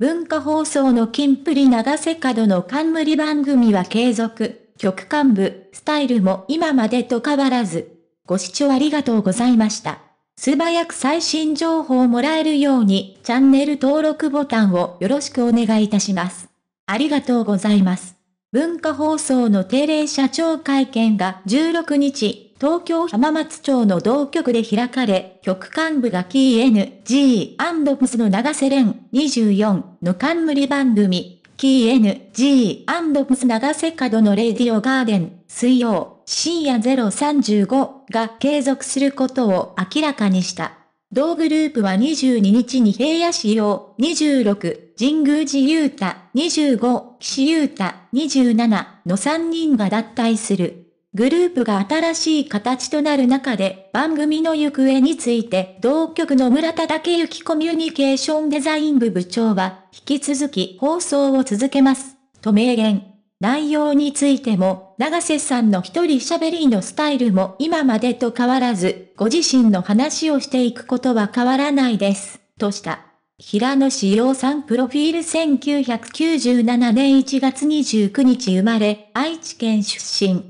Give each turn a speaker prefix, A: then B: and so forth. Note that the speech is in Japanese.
A: 文化放送の金プリ長瀬角の冠番組は継続、局幹部、スタイルも今までと変わらず。ご視聴ありがとうございました。素早く最新情報をもらえるように、チャンネル登録ボタンをよろしくお願いいたします。ありがとうございます。文化放送の定例社長会見が16日、東京浜松町の同局で開かれ、局幹部が KNG&PS の長瀬廉24の冠番組、KNG&PS 長瀬角のレディオガーデン、水曜、深夜035が継続することを明らかにした。同グループは22日に平野市要26、神宮寺雄太25、岸雄太27の3人が脱退する。グループが新しい形となる中で番組の行方について同局の村田武之コミュニケーションデザイン部部長は引き続き放送を続けます。と明言。内容についても、長瀬さんの一人喋りのスタイルも今までと変わらず、ご自身の話をしていくことは変わらないです。とした。平野志陽さんプロフィール1997年1月29日生まれ、愛知県出身。